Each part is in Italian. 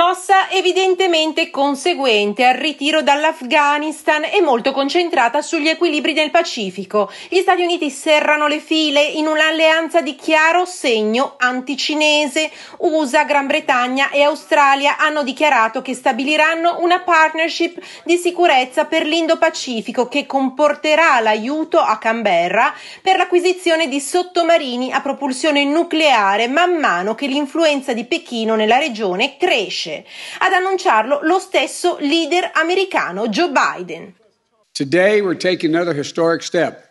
mossa evidentemente conseguente al ritiro dall'Afghanistan e molto concentrata sugli equilibri nel Pacifico. Gli Stati Uniti serrano le file in un'alleanza di chiaro segno anticinese. USA, Gran Bretagna e Australia hanno dichiarato che stabiliranno una partnership di sicurezza per l'Indo-Pacifico che comporterà l'aiuto a Canberra per l'acquisizione di sottomarini a propulsione nucleare man mano che l'influenza di Pechino nella regione cresce voce. Ad annunciarlo lo stesso leader americano Joe Biden. Today we're taking another historic step.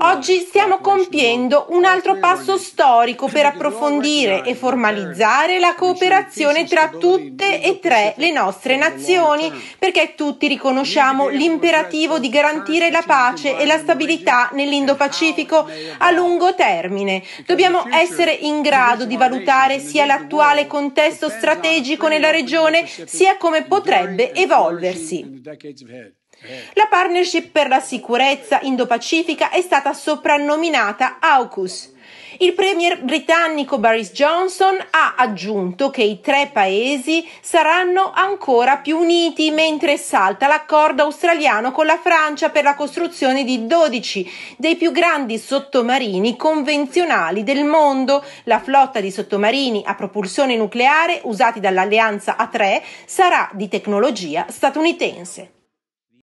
Oggi stiamo compiendo un altro passo storico per approfondire e formalizzare la cooperazione tra tutte e tre le nostre nazioni, perché tutti riconosciamo l'imperativo di garantire la pace e la stabilità nell'Indo-Pacifico a lungo termine. Dobbiamo essere in grado di valutare sia l'attuale contesto strategico nella regione, sia come potrebbe evolversi. La partnership per la sicurezza indo-pacifica è stata soprannominata AUKUS. Il premier britannico Boris Johnson ha aggiunto che i tre paesi saranno ancora più uniti mentre salta l'accordo australiano con la Francia per la costruzione di 12 dei più grandi sottomarini convenzionali del mondo. La flotta di sottomarini a propulsione nucleare usati dall'alleanza A3 sarà di tecnologia statunitense.